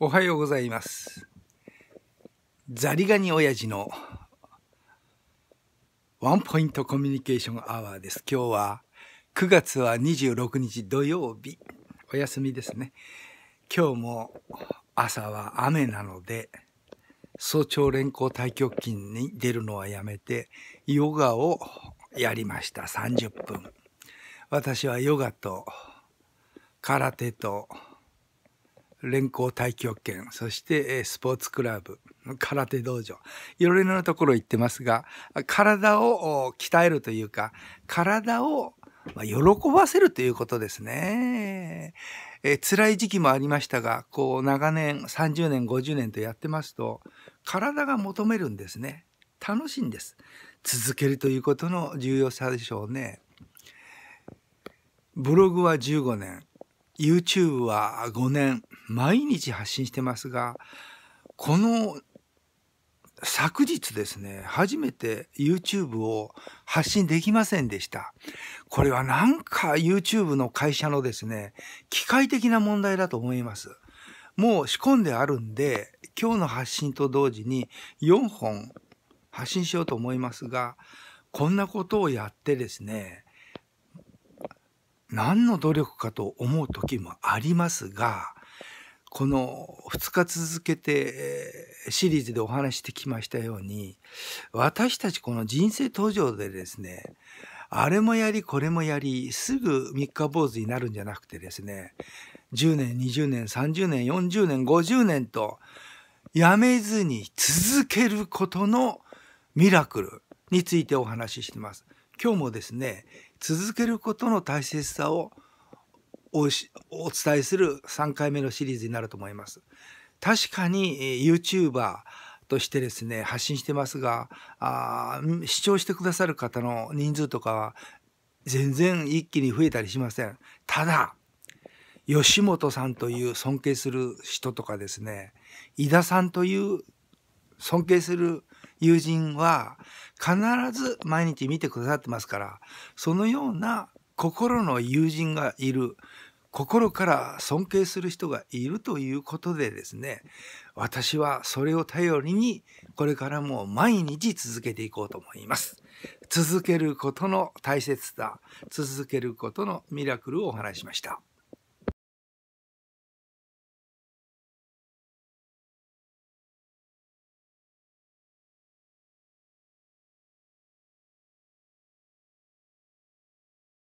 おはようございます。ザリガニ親父のワンポイントコミュニケーションアワーです。今日は9月は26日土曜日、お休みですね。今日も朝は雨なので、早朝連行太極拳に出るのはやめて、ヨガをやりました。30分。私はヨガと空手と連行太極拳、そしてスポーツクラブ、空手道場、いろいろなところ行ってますが、体を鍛えるというか、体を喜ばせるということですね。え辛い時期もありましたが、こう長年30年50年とやってますと、体が求めるんですね。楽しいんです。続けるということの重要さでしょうね。ブログは15年、YouTube は5年、毎日発信してますが、この昨日ですね、初めて YouTube を発信できませんでした。これはなんか YouTube の会社のですね、機械的な問題だと思います。もう仕込んであるんで、今日の発信と同時に4本発信しようと思いますが、こんなことをやってですね、何の努力かと思う時もありますが、この2日続けてシリーズでお話してきましたように、私たちこの人生登場でですね、あれもやり、これもやり、すぐ三日坊主になるんじゃなくてですね、10年、20年、30年、40年、50年と、やめずに続けることのミラクルについてお話ししてます。今日もですね、続けることの大切さをお伝えする3回目のシリーズになると思います。確かに YouTuber としてですね、発信してますが、あ視聴してくださる方の人数とかは全然一気に増えたりしません。ただ、吉本さんという尊敬する人とかですね、井田さんという尊敬する友人は必ず毎日見てくださってますから、そのような心の友人がいる、心から尊敬する人がいるということでですね、私はそれを頼りに、これからも毎日続けていこうと思います。続けることの大切さ、続けることのミラクルをお話しました。